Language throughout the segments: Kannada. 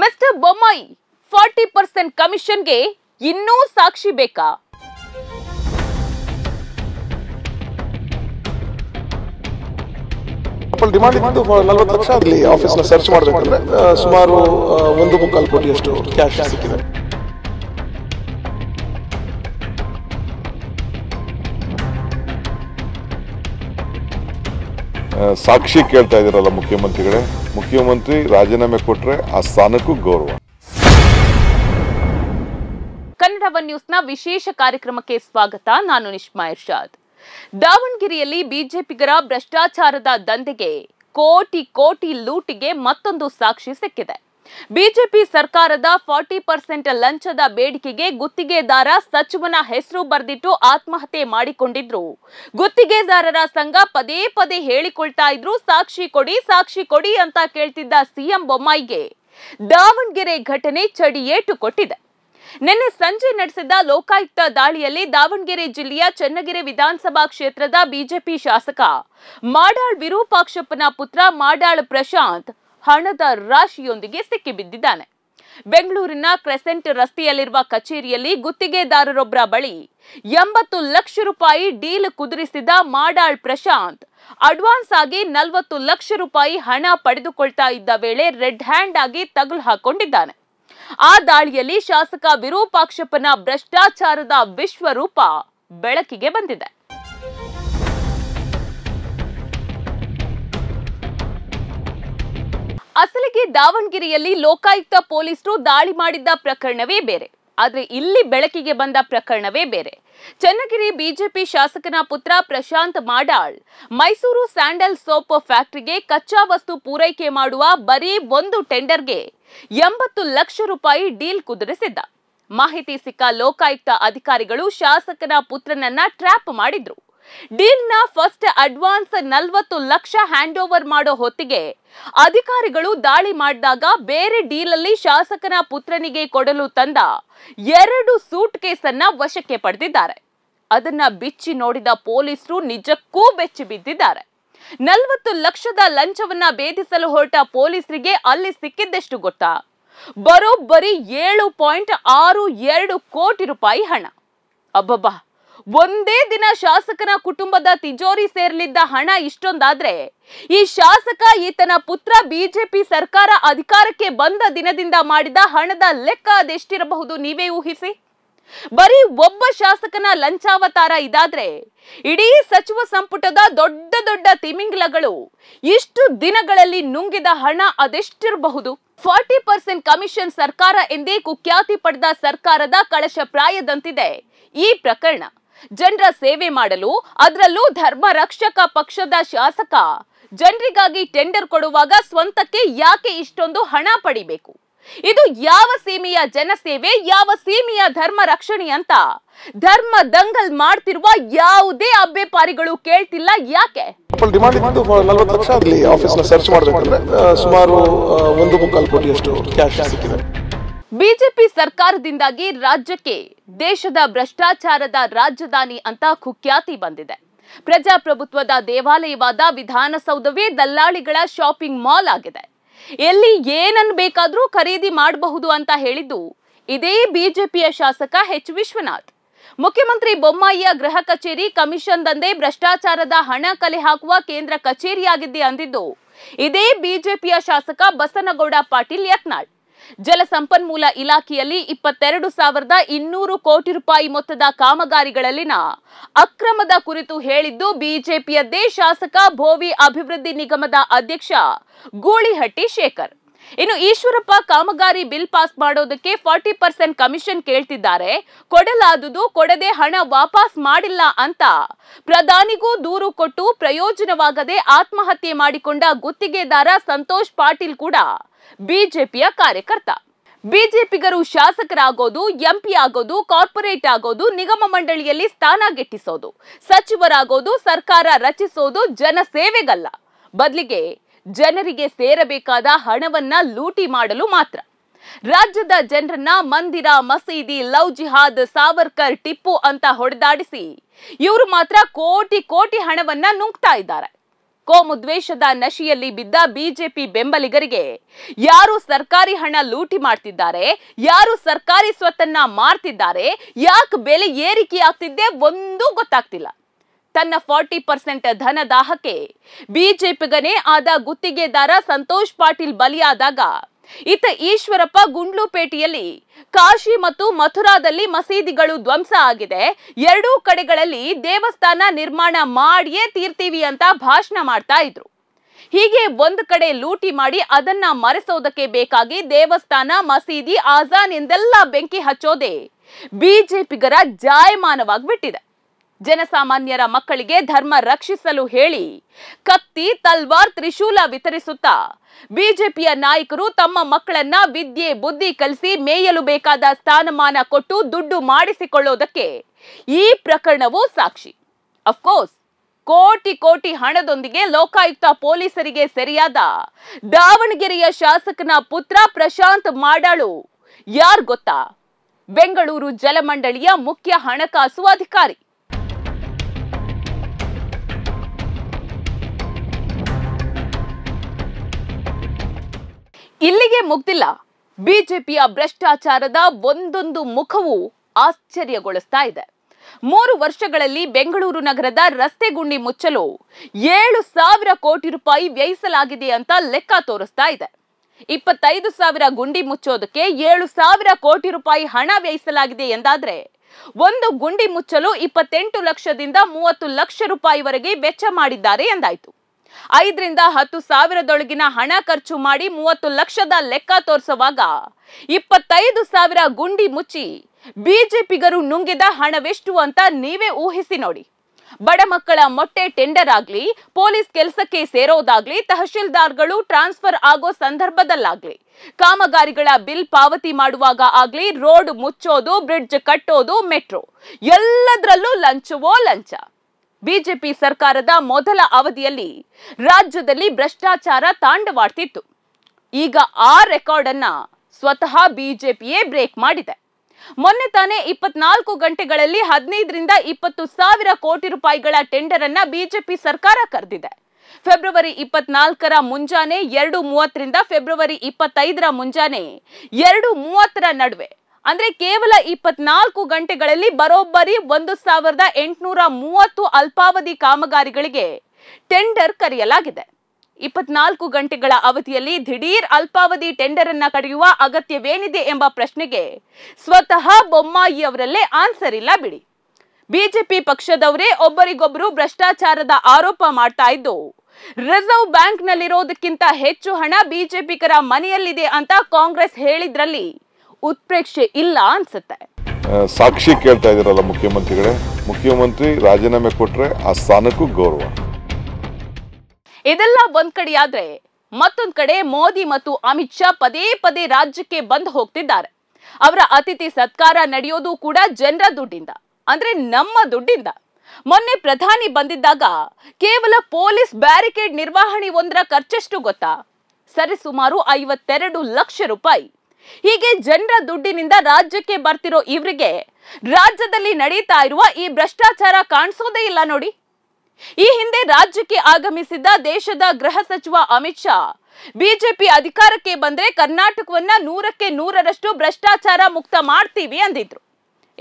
ಮಿಸ್ಟರ್ ಬೊಮ್ಮಾಯಿ ಫಾರ್ಟಿ ಪರ್ಸೆಂಟ್ ಕಮಿಷನ್ಗೆ ಇನ್ನೂ ಸಾಕ್ಷಿ ಬೇಕಾ ಡಿಮಾಂಡ್ ಇತ್ತು ನಲ್ವತ್ತು ಲಕ್ಷ ಅಲ್ಲಿ ಆಫೀಸ್ನ ಸರ್ಚ್ ಮಾಡಬೇಕಂದ್ರೆ ಸುಮಾರು ಒಂದು ಮುಕ್ಕಾಲು ಕೋಟಿಯಷ್ಟು ಕ್ಯಾಶ್ ಸಿಕ್ಕಿದೆ ಸಾಕ್ಷಿ ಕೇಳ್ತಾ ಇದ್ದೀರಲ್ಲ ಮುಖ್ಯಮಂತ್ರಿಗಳೇ ಮುಖ್ಯಮಂತ್ರಿ ರಾಜೀನಾಮೆ ಕೊಟ್ರೆ ಆ ಸ್ಥಾನಕ್ಕೂ ಗೌರವ ಕನ್ನಡ ಒನ್ ನ ವಿಶೇಷ ಕಾರ್ಯಕ್ರಮಕ್ಕೆ ಸ್ವಾಗತ ನಾನು ನಿಷ್ಮಾ ಇರ್ಷಾದ್ ದಾವಣಗೆರೆಯಲ್ಲಿ ಬಿಜೆಪಿಗರ ಭ್ರಷ್ಟಾಚಾರದ ದಂಧೆಗೆ ಕೋಟಿ ಕೋಟಿ ಲೂಟಿಗೆ ಮತ್ತೊಂದು ಸಾಕ್ಷಿ ಸಿಕ್ಕಿದೆ ಬಿಜೆಪಿ ಸರ್ಕಾರದ ಫಾರ್ಟಿ ಪರ್ಸೆಂಟ್ ಲಂಚದ ಬೇಡಿಕೆಗೆ ಗುತ್ತಿಗೆದಾರ ಸಚಿವನ ಹೆಸರು ಬರೆದಿಟ್ಟು ಆತ್ಮಹತ್ಯೆ ಮಾಡಿಕೊಂಡಿದ್ರು ಗುತ್ತಿಗೆದಾರರ ಸಂಘ ಪದೇ ಪದೇ ಹೇಳಿಕೊಳ್ತಾ ಇದ್ರು ಸಾಕ್ಷಿ ಕೊಡಿ ಸಾಕ್ಷಿ ಕೊಡಿ ಅಂತ ಕೇಳ್ತಿದ್ದ ಸಿಎಂ ಬೊಮ್ಮಾಯಿಗೆ ದಾವಣಗೆರೆ ಘಟನೆ ಚಡಿಯೇಟು ಕೊಟ್ಟಿದೆ ನಿನ್ನೆ ಸಂಜೆ ನಡೆಸಿದ ಲೋಕಾಯುಕ್ತ ದಾಳಿಯಲ್ಲಿ ದಾವಣಗೆರೆ ಜಿಲ್ಲೆಯ ಚನ್ನಗಿರಿ ವಿಧಾನಸಭಾ ಕ್ಷೇತ್ರದ ಬಿಜೆಪಿ ಶಾಸಕ ಮಾಡಾಳ್ ವಿರೂಪಾಕ್ಷಪ್ಪನ ಪುತ್ರ ಮಾಡಾಳ್ ಪ್ರಶಾಂತ್ ಹಣದ ರಾಶಿಯೊಂದಿಗೆ ಸಿಕ್ಕಿಬಿದ್ದಿದ್ದಾನೆ ಬೆಂಗಳೂರಿನ ಕ್ರೆಸೆಂಟ್ ರಸ್ತೆಯಲ್ಲಿರುವ ಕಚೇರಿಯಲ್ಲಿ ಗುತ್ತಿಗೆದಾರರೊಬ್ಬರ ಬಳಿ ಎಂಬತ್ತು ಲಕ್ಷ ರೂಪಾಯಿ ಡೀಲ್ ಕುದುರಿಸಿದ ಮಾಡಾಳ್ ಪ್ರಶಾಂತ್ ಅಡ್ವಾನ್ಸ್ ಆಗಿ ನಲವತ್ತು ಲಕ್ಷ ರೂಪಾಯಿ ಹಣ ಪಡೆದುಕೊಳ್ತಾ ಇದ್ದ ವೇಳೆ ರೆಡ್ ಹ್ಯಾಂಡ್ ಆಗಿ ತಗುಲು ಹಾಕೊಂಡಿದ್ದಾನೆ ಆ ದಾಳಿಯಲ್ಲಿ ಶಾಸಕ ವಿರೂಪಾಕ್ಷಪ್ಪನ ಭ್ರಷ್ಟಾಚಾರದ ವಿಶ್ವರೂಪ ಬೆಳಕಿಗೆ ಬಂದಿದೆ ಅಸಲಿಗೆ ದಾವಣಗೆರೆಯಲ್ಲಿ ಲೋಕಾಯುಕ್ತ ಪೊಲೀಸರು ದಾಳಿ ಮಾಡಿದ್ದ ಪ್ರಕರಣವೇ ಬೇರೆ ಆದರೆ ಇಲ್ಲಿ ಬೆಳಕಿಗೆ ಬಂದ ಪ್ರಕರಣವೇ ಬೇರೆ ಚನ್ನಗಿರಿ ಬಿಜೆಪಿ ಶಾಸಕನ ಪುತ್ರ ಪ್ರಶಾಂತ್ ಮಾಡಾಳ್ ಮೈಸೂರು ಸ್ಯಾಂಡಲ್ ಸೋಪ್ ಫ್ಯಾಕ್ಟರಿಗೆ ಕಚ್ಚಾ ವಸ್ತು ಪೂರೈಕೆ ಮಾಡುವ ಬರೀ ಒಂದು ಟೆಂಡರ್ಗೆ ಎಂಬತ್ತು ಲಕ್ಷ ರೂಪಾಯಿ ಡೀಲ್ ಕುದುರಿಸಿದ್ದ ಮಾಹಿತಿ ಸಿಕ್ಕ ಲೋಕಾಯುಕ್ತ ಅಧಿಕಾರಿಗಳು ಶಾಸಕನ ಪುತ್ರನನ್ನ ಟ್ರ್ಯಾಪ್ ಮಾಡಿದ್ರು ಡೀಲ್ನ ಫಸ್ಟ್ ಅಡ್ವಾನ್ಸ್ ನಲವತ್ತು ಲಕ್ಷ ಹ್ಯಾಂಡ್ ಓವರ್ ಮಾಡೋ ಹೊತ್ತಿಗೆ ಅಧಿಕಾರಿಗಳು ದಾಳಿ ಮಾಡಿದಾಗ ಬೇರೆ ಡೀಲಲ್ಲಿ ಶಾಸಕನ ಪುತ್ರನಿಗೆ ಕೊಡಲು ತಂದ ಎರಡು ಸೂಟ್ ಅನ್ನ ವಶಕ್ಕೆ ಪಡೆದಿದ್ದಾರೆ ಅದನ್ನ ಬಿಚ್ಚಿ ನೋಡಿದ ಪೊಲೀಸರು ನಿಜಕ್ಕೂ ಬೆಚ್ಚಿ ಬಿದ್ದಿದ್ದಾರೆ ನಲವತ್ತು ಲಕ್ಷದ ಲಂಚವನ್ನ ಭೇದಿಸಲು ಹೊರಟ ಪೊಲೀಸರಿಗೆ ಅಲ್ಲಿ ಸಿಕ್ಕಿದ್ದೆಷ್ಟು ಗೊತ್ತಾ ಬರೋಬ್ಬರಿ ಏಳು ಪಾಯಿಂಟ್ ಆರು ಎರಡು ಕೋಟಿ ರೂಪಾಯಿ ಹಣ ಅಬ್ಬಬ್ಬಾ ಒಂದೇ ದಿನ ಶಾಸಕನ ಕುಟುಂಬದ ತಿಜೋರಿ ಸೇರಲಿದ್ದ ಹಣ ಇಷ್ಟೊಂದಾದ್ರೆ ಈ ಶಾಸಕ ಈತನ ಪುತ್ರ ಬಿಜೆಪಿ ಸರ್ಕಾರ ಅಧಿಕಾರಕ್ಕೆ ಬಂದ ದಿನದಿಂದ ಮಾಡಿದ ಹಣದ ಲೆಕ್ಕ ಅದೆಷ್ಟಿರಬಹುದು ನೀವೇ ಊಹಿಸಿ ಬರೀ ಒಬ್ಬ ಶಾಸಕನ ಲಂಚಾವತಾರ ಇದಾದ್ರೆ ಇಡೀ ಸಚಿವ ಸಂಪುಟದ ದೊಡ್ಡ ದೊಡ್ಡ ತಿಮಿಂಗ್ಲಗಳು ಇಷ್ಟು ದಿನಗಳಲ್ಲಿ ನುಂಗಿದ ಹಣ ಅದೆಷ್ಟಿರಬಹುದು ಫಾರ್ಟಿ ಪರ್ಸೆಂಟ್ ಕಮಿಷನ್ ಸರ್ಕಾರ ಎಂದೇ ಕುಖ್ಯಾತಿ ಪಡೆದ ಸರ್ಕಾರದ ಕಳಶ ಪ್ರಾಯದಂತಿದೆ ಈ ಪ್ರಕರಣ ಜನರ ಸೇವೆ ಮಾಡಲು ಅದರಲ್ಲೂ ಧರ್ಮ ರಕ್ಷಕ ಪಕ್ಷದ ಶಾಸಕ ಜನರಿಗಾಗಿ ಟೆಂಡರ್ ಕೊಡುವಾಗ ಸ್ವಂತಕ್ಕೆ ಯಾಕೆ ಇಷ್ಟೊಂದು ಹಣ ಪಡಿಬೇಕು ಇದು ಯಾವ ಸೀಮೆಯ ಜನಸೇವೆ ಯಾವ ಸೀಮೆಯ ಧರ್ಮ ರಕ್ಷಣೆ ಅಂತ ಧರ್ಮ ದಂಗಲ್ ಮಾಡ್ತಿರುವ ಯಾವುದೇ ಅಬ್ಬೆಪಾರಿಗಳು ಕೇಳ್ತಿಲ್ಲ ಯಾಕೆ ಸರ್ಚ್ ಸುಮಾರು ಒಂದು ಮುಕ್ಕಾಲು ಕೋಟಿಯಷ್ಟು ಕ್ಯಾಶ್ ಸಿಕ್ಕಿದೆ ಬಿಜೆಪಿ ಸರ್ಕಾರದಿಂದಾಗಿ ರಾಜ್ಯಕ್ಕೆ ದೇಶದ ಭ್ರಷ್ಟಾಚಾರದ ರಾಜಧಾನಿ ಅಂತ ಕುಖ್ಯಾತಿ ಬಂದಿದೆ ಪ್ರಜಾಪ್ರಭುತ್ವದ ದೇವಾಲಯವಾದ ವಿಧಾನಸೌಧವೇ ದಲ್ಲಾಳಿಗಳ ಶಾಪಿಂಗ್ ಮಾಲ್ ಆಗಿದೆ ಎಲ್ಲಿ ಏನನ್ನು ಬೇಕಾದರೂ ಖರೀದಿ ಮಾಡಬಹುದು ಅಂತ ಹೇಳಿದ್ದು ಇದೇ ಬಿಜೆಪಿಯ ಶಾಸಕ ಎಚ್ ವಿಶ್ವನಾಥ್ ಮುಖ್ಯಮಂತ್ರಿ ಬೊಮ್ಮಾಯಿಯ ಗೃಹ ಕಚೇರಿ ಕಮಿಷನ್ ದಂಧೆ ಭ್ರಷ್ಟಾಚಾರದ ಹಣ ಕಲೆ ಹಾಕುವ ಕೇಂದ್ರ ಕಚೇರಿಯಾಗಿದೆ ಅಂದಿದ್ದು ಇದೇ ಬಿಜೆಪಿಯ ಶಾಸಕ ಬಸನಗೌಡ ಪಾಟೀಲ್ ಯತ್ನಾಳ್ ಜಲಸಂಪನ್ಮೂಲ ಇಲಾಖೆಯಲ್ಲಿ ಇಪ್ಪತ್ತೆರಡು ಸಾವಿರದ ಇನ್ನೂರು ಕೋಟಿ ರೂಪಾಯಿ ಮೊತ್ತದ ಕಾಮಗಾರಿಗಳಲ್ಲಿನ ಅಕ್ರಮದ ಕುರಿತು ಹೇಳಿದ್ದು ಬಿಜೆಪಿಯದ್ದೇ ಶಾಸಕ ಭೋವಿ ಅಭಿವೃದ್ಧಿ ನಿಗಮದ ಅಧ್ಯಕ್ಷ ಗೂಳಿಹಟ್ಟಿ ಶೇಖರ್ ಇನ್ನು ಈಶ್ವರಪ್ಪ ಕಾಮಗಾರಿ ಬಿಲ್ ಪಾಸ್ ಮಾಡೋದಕ್ಕೆ ಫಾರ್ಟಿ ಪರ್ಸೆಂಟ್ ಕಮಿಷನ್ ಕೇಳ್ತಿದ್ದಾರೆ ಕೊಡಲಾದುದು ಕೊಡದೆ ಹಣ ವಾಪಸ್ ಮಾಡಿಲ್ಲ ಅಂತ ಪ್ರಧಾನಿಗೂ ದೂರು ಕೊಟ್ಟು ಪ್ರಯೋಜನವಾಗದೆ ಆತ್ಮಹತ್ಯೆ ಮಾಡಿಕೊಂಡ ಗುತ್ತಿಗೆದಾರ ಸಂತೋಷ್ ಪಾಟೀಲ್ ಕೂಡ ಬಿಜೆಪಿಯ ಕಾರ್ಯಕರ್ತ ಬಿಜೆಪಿಗರು ಶಾಸಕರಾಗೋದು ಎಂಪಿ ಆಗೋದು ಕಾರ್ಪೊರೇಟ್ ಆಗೋದು ನಿಗಮ ಮಂಡಳಿಯಲ್ಲಿ ಸ್ಥಾನ ಗಿಟ್ಟಿಸೋದು ಸಚಿವರಾಗೋದು ಸರ್ಕಾರ ರಚಿಸೋದು ಜನ ಸೇವೆಗಲ್ಲ ಬದಲಿಗೆ ಜನರಿಗೆ ಸೇರಬೇಕಾದ ಹಣವನ್ನ ಲೂಟಿ ಮಾಡಲು ಮಾತ್ರ ರಾಜ್ಯದ ಜನರನ್ನ ಮಂದಿರ ಮಸೀದಿ ಲವ್ ಜಿಹಾದ್ ಸಾವರ್ಕರ್ ಟಿಪ್ಪು ಅಂತ ಹೊಡೆದಾಡಿಸಿ ಇವರು ಮಾತ್ರ ಕೋಟಿ ಕೋಟಿ ಹಣವನ್ನ ನುಂಗ್ತಾ ಇದ್ದಾರೆ ದ್ವೇಷದ ನಶೆಯಲ್ಲಿ ಬಿದ್ದ ಬಿಜೆಪಿ ಬೆಂಬಲಿಗರಿಗೆ ಯಾರು ಸರ್ಕಾರಿ ಹಣ ಲೂಟಿ ಮಾಡ್ತಿದ್ದಾರೆ ಯಾರು ಸರ್ಕಾರಿ ಸ್ವತ್ತನ್ನ ಮಾರ್ತಿದ್ದಾರೆ ಯಾಕೆ ಬೆಲೆ ಏರಿಕೆ ಆಗ್ತಿದ್ದೆ ಒಂದೂ ಗೊತ್ತಾಗ್ತಿಲ್ಲ ತನ್ನ ಫಾರ್ಟಿ ಪರ್ಸೆಂಟ್ ಧನದಾಹಕ್ಕೆ ಬಿಜೆಪಿಗನೇ ಆದ ಗುತ್ತಿಗೆದಾರ ಸಂತೋಷ್ ಪಾಟೀಲ್ ಬಲಿಯಾದಾಗ ಇತ ಈಶ್ವರಪ್ಪ ಗುಂಡ್ಲುಪೇಟೆಯಲ್ಲಿ ಕಾಶಿ ಮತ್ತು ಮಥುರಾದಲ್ಲಿ ಮಸೀದಿಗಳು ಧ್ವಂಸ ಆಗಿದೆ ಎರಡೂ ಕಡೆಗಳಲ್ಲಿ ದೇವಸ್ಥಾನ ನಿರ್ಮಾಣ ಮಾಡಿಯೇ ತೀರ್ತೀವಿ ಅಂತ ಭಾಷಣ ಮಾಡ್ತಾ ಇದ್ರು ಹೀಗೆ ಒಂದು ಕಡೆ ಲೂಟಿ ಮಾಡಿ ಅದನ್ನ ಮರೆಸೋದಕ್ಕೆ ಬೇಕಾಗಿ ದೇವಸ್ಥಾನ ಮಸೀದಿ ಆಜಾನ್ ಎಂದೆಲ್ಲ ಬೆಂಕಿ ಹಚ್ಚೋದೆ ಬಿಜೆಪಿಗರ ಬಿಟ್ಟಿದೆ ಜನಸಾಮಾನ್ಯರ ಮಕ್ಕಳಿಗೆ ಧರ್ಮ ರಕ್ಷಿಸಲು ಹೇಳಿ ಕತ್ತಿ ತಲ್ವಾರ್ ತ್ರಿಶೂಲ ವಿತರಿಸುತ್ತಾ ಬಿಜೆಪಿಯ ನಾಯಕರು ತಮ್ಮ ಮಕ್ಕಳನ್ನ ವಿದ್ಯೆ ಬುದ್ಧಿ ಕಲಿಸಿ ಮೇಯಲು ಬೇಕಾದ ಸ್ಥಾನಮಾನ ಕೊಟ್ಟು ದುಡ್ಡು ಮಾಡಿಸಿಕೊಳ್ಳೋದಕ್ಕೆ ಈ ಪ್ರಕರಣವು ಸಾಕ್ಷಿ ಅಫ್ಕೋರ್ಸ್ ಕೋಟಿ ಕೋಟಿ ಹಣದೊಂದಿಗೆ ಲೋಕಾಯುಕ್ತ ಪೊಲೀಸರಿಗೆ ಸೆರೆಯಾದ ದಾವಣಗೆರೆಯ ಶಾಸಕನ ಪುತ್ರ ಪ್ರಶಾಂತ್ ಮಾಡಾಳು ಯಾರ್ ಗೊತ್ತಾ ಬೆಂಗಳೂರು ಜಲಮಂಡಳಿಯ ಮುಖ್ಯ ಹಣಕಾಸು ಅಧಿಕಾರಿ ಇಲ್ಲಿಗೆ ಮುಗ್ದಿಲ್ಲ ಬಿಜೆಪಿಯ ಭ್ರಷ್ಟಾಚಾರದ ಒಂದೊಂದು ಮುಖವು ಆಶ್ಚರ್ಯಗೊಳಿಸ್ತಾ ಇದೆ ಮೂರು ವರ್ಷಗಳಲ್ಲಿ ಬೆಂಗಳೂರು ನಗರದ ರಸ್ತೆ ಗುಂಡಿ ಮುಚ್ಚಲು ಏಳು ಸಾವಿರ ಕೋಟಿ ರೂಪಾಯಿ ವ್ಯಯಿಸಲಾಗಿದೆ ಅಂತ ಲೆಕ್ಕ ತೋರಿಸ್ತಾ ಇದೆ ಇಪ್ಪತ್ತೈದು ಸಾವಿರ ಗುಂಡಿ ಮುಚ್ಚೋದಕ್ಕೆ ಏಳು ಸಾವಿರ ಕೋಟಿ ರೂಪಾಯಿ ಹಣ ವ್ಯಯಿಸಲಾಗಿದೆ ಎಂದಾದ್ರೆ ಒಂದು ಗುಂಡಿ ಮುಚ್ಚಲು ಇಪ್ಪತ್ತೆಂಟು ಲಕ್ಷದಿಂದ ಮೂವತ್ತು ಲಕ್ಷ ರೂಪಾಯಿವರೆಗೆ ವೆಚ್ಚ ಮಾಡಿದ್ದಾರೆ ಎಂದಾಯಿತು ಐದರಿಂದ ಹತ್ತು ಸಾವಿರದೊಳಗಿನ ಹಣ ಖರ್ಚು ಮಾಡಿ ಮೂವತ್ತು ಲಕ್ಷದ ಲೆಕ್ಕ ತೋರಿಸುವಾಗ ಇಪ್ಪತ್ತೈದು ಸಾವಿರ ಗುಂಡಿ ಮುಚ್ಚಿ ಬಿಜೆಪಿಗರು ನುಂಗಿದ ಹಣವೆಷ್ಟು ಅಂತ ನೀವೇ ಊಹಿಸಿ ನೋಡಿ ಬಡ ಮಕ್ಕಳ ಮೊಟ್ಟೆ ಟೆಂಡರ್ ಆಗ್ಲಿ ಪೊಲೀಸ್ ಕೆಲಸಕ್ಕೆ ಸೇರೋದಾಗ್ಲಿ ತಹಶೀಲ್ದಾರ್ಗಳು ಟ್ರಾನ್ಸ್ಫರ್ ಆಗೋ ಸಂದರ್ಭದಲ್ಲಾಗ್ಲಿ ಕಾಮಗಾರಿಗಳ ಬಿಲ್ ಪಾವತಿ ಮಾಡುವಾಗ ಆಗ್ಲಿ ರೋಡ್ ಮುಚ್ಚೋದು ಬ್ರಿಡ್ಜ್ ಕಟ್ಟೋದು ಮೆಟ್ರೋ ಎಲ್ಲದರಲ್ಲೂ ಲಂಚವೋ ಲಂಚ ಬಿಜೆಪಿ ಸರ್ಕಾರದ ಮೊದಲ ಅವಧಿಯಲ್ಲಿ ರಾಜ್ಯದಲ್ಲಿ ಭ್ರಷ್ಟಾಚಾರ ತಾಂಡವಾಡ್ತಿತ್ತು ಈಗ ಆ ರೆಕಾರ್ಡ್ ಅನ್ನ ಸ್ವತಃ ಬಿಜೆಪಿಯೇ ಬ್ರೇಕ್ ಮಾಡಿದೆ ಮೊನ್ನೆ ತಾನೇ ಇಪ್ಪತ್ನಾಲ್ಕು ಗಂಟೆಗಳಲ್ಲಿ ಹದಿನೈದರಿಂದ ಇಪ್ಪತ್ತು ಸಾವಿರ ಕೋಟಿ ರೂಪಾಯಿಗಳ ಟೆಂಡರ್ ಅನ್ನ ಬಿಜೆಪಿ ಸರ್ಕಾರ ಕರೆದಿದೆ ಫೆಬ್ರವರಿ ಇಪ್ಪತ್ನಾಲ್ಕರ ಮುಂಜಾನೆ ಎರಡು ಮೂವತ್ತರಿಂದ ಫೆಬ್ರವರಿ ಇಪ್ಪತ್ತೈದರ ಮುಂಜಾನೆ ಎರಡು ಮೂವತ್ತರ ನಡುವೆ ಅಂದ್ರೆ ಕೇವಲ ಇಪ್ಪತ್ನಾಲ್ಕು ಗಂಟೆಗಳಲ್ಲಿ ಬರೋಬ್ಬರಿ ಒಂದು ಸಾವಿರದ ಎಂಟುನೂರ ಮೂವತ್ತು ಅಲ್ಪಾವಧಿ ಕಾಮಗಾರಿಗಳಿಗೆ ಟೆಂಡರ್ ಕರೆಯಲಾಗಿದೆ ಇಪ್ಪತ್ನಾಲ್ಕು ಗಂಟೆಗಳ ಅವಧಿಯಲ್ಲಿ ದಿಢೀರ್ ಅಲ್ಪಾವಧಿ ಟೆಂಡರ್ ಅನ್ನ ಕರೆಯುವ ಅಗತ್ಯವೇನಿದೆ ಎಂಬ ಪ್ರಶ್ನೆಗೆ ಸ್ವತಃ ಬೊಮ್ಮಾಯಿ ಅವರಲ್ಲೇ ಆನ್ಸರ್ ಇಲ್ಲ ಬಿಡಿ ಬಿಜೆಪಿ ಪಕ್ಷದವರೇ ಒಬ್ಬರಿಗೊಬ್ಬರು ಭ್ರಷ್ಟಾಚಾರದ ಆರೋಪ ಮಾಡ್ತಾ ಇದ್ದು ರಿಸರ್ವ್ ಬ್ಯಾಂಕ್ನಲ್ಲಿರೋದಕ್ಕಿಂತ ಹೆಚ್ಚು ಹಣ ಬಿಜೆಪಿಕರ ಮನೆಯಲ್ಲಿದೆ ಅಂತ ಕಾಂಗ್ರೆಸ್ ಹೇಳಿದ್ರಲ್ಲಿ ಉತ್ಪ್ರೇಕ್ಷೆ ಇಲ್ಲ ಅನ್ಸುತ್ತೆ ಸಾಕ್ಷಿ ಕೇಳ್ತಾ ಇದ್ದೀರಲ್ಲ ಮುಖ್ಯಮಂತ್ರಿಗಳೇ ಮುಖ್ಯಮಂತ್ರಿ ರಾಜೀನಾಮೆ ಕೊಟ್ರೆ ಆ ಸ್ಥಾನಕ್ಕೂ ಗೌರವ ಇದೆಲ್ಲ ಒಂದ್ ಆದ್ರೆ ಮತ್ತೊಂದ್ ಕಡೆ ಮೋದಿ ಮತ್ತು ಅಮಿತ್ ಶಾ ಪದೇ ಪದೇ ರಾಜ್ಯಕ್ಕೆ ಬಂದು ಹೋಗ್ತಿದ್ದಾರೆ ಅವರ ಅತಿಥಿ ಸತ್ಕಾರ ನಡೆಯೋದು ಕೂಡ ಜನರ ದುಡ್ಡಿಂದ ಅಂದ್ರೆ ನಮ್ಮ ದುಡ್ಡಿಂದ ಮೊನ್ನೆ ಪ್ರಧಾನಿ ಬಂದಿದ್ದಾಗ ಕೇವಲ ಪೊಲೀಸ್ ಬ್ಯಾರಿಕೇಡ್ ನಿರ್ವಹಣೆ ಒಂದರ ಖರ್ಚಷ್ಟು ಗೊತ್ತಾ ಸರಿಸುಮಾರು ಐವತ್ತೆರಡು ಲಕ್ಷ ರೂಪಾಯಿ ಹೀಗೆ ಜನರ ದುಡ್ಡಿನಿಂದ ರಾಜ್ಯಕ್ಕೆ ಬರ್ತಿರೋ ಇವರಿಗೆ ರಾಜ್ಯದಲ್ಲಿ ನಡೀತಾ ಇರುವ ಈ ಭ್ರಷ್ಟಾಚಾರ ಕಾಣಿಸೋದೇ ಇಲ್ಲ ನೋಡಿ ಈ ಹಿಂದೆ ರಾಜ್ಯಕ್ಕೆ ಆಗಮಿಸಿದ್ದ ದೇಶದ ಗೃಹ ಸಚಿವ ಅಮಿತ್ ಶಾ ಬಿಜೆಪಿ ಅಧಿಕಾರಕ್ಕೆ ಬಂದ್ರೆ ಕರ್ನಾಟಕವನ್ನ ನೂರಕ್ಕೆ ನೂರರಷ್ಟು ಭ್ರಷ್ಟಾಚಾರ ಮುಕ್ತ ಮಾಡ್ತೀವಿ ಅಂದಿದ್ರು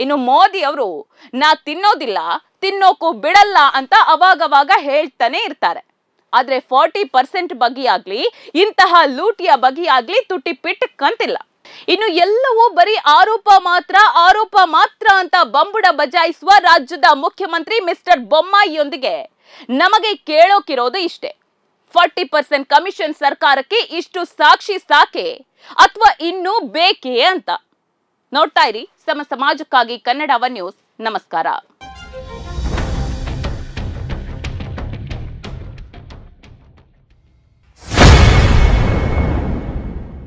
ಇನ್ನು ಮೋದಿ ಅವರು ನಾ ತಿನ್ನೋದಿಲ್ಲ ತಿನ್ನೋಕು ಬಿಡಲ್ಲ ಅಂತ ಅವಾಗವಾಗ ಹೇಳ್ತಾನೆ ಇರ್ತಾರೆ ಆದ್ರೆ ಫಾರ್ಟಿ ಪರ್ಸೆಂಟ್ ಬಗೆಯಾಗ್ಲಿ ಇಂತಹ ಲೂಟಿಯ ಬಗೆಯಾಗ್ಲಿ ತುಟಿ ಪಿಟ್ ಕಂತಿಲ್ಲ ಇನ್ನು ಎಲ್ಲವೂ ಬರೀ ಆರೋಪ ಮಾತ್ರ ಆರೋಪ ಮಾತ್ರ ಅಂತ ಬಂಬುಡ ಬಜಾಯಿಸುವ ರಾಜ್ಯದ ಮುಖ್ಯಮಂತ್ರಿ ಮಿಸ್ಟರ್ ಬೊಮ್ಮಾಯಿಯೊಂದಿಗೆ ನಮಗೆ ಕೇಳೋಕಿರೋದು ಇಷ್ಟೇ ಫಾರ್ಟಿ ಪರ್ಸೆಂಟ್ ಕಮಿಷನ್ ಸರ್ಕಾರಕ್ಕೆ ಇಷ್ಟು ಸಾಕ್ಷಿ ಸಾಕೆ ಅಥವಾ ಇನ್ನೂ ಬೇಕೇ ಅಂತ ನೋಡ್ತಾ ಇರಿ ಸಮ ಸಮಾಜಕ್ಕಾಗಿ ಕನ್ನಡ ನ್ಯೂಸ್ ನಮಸ್ಕಾರ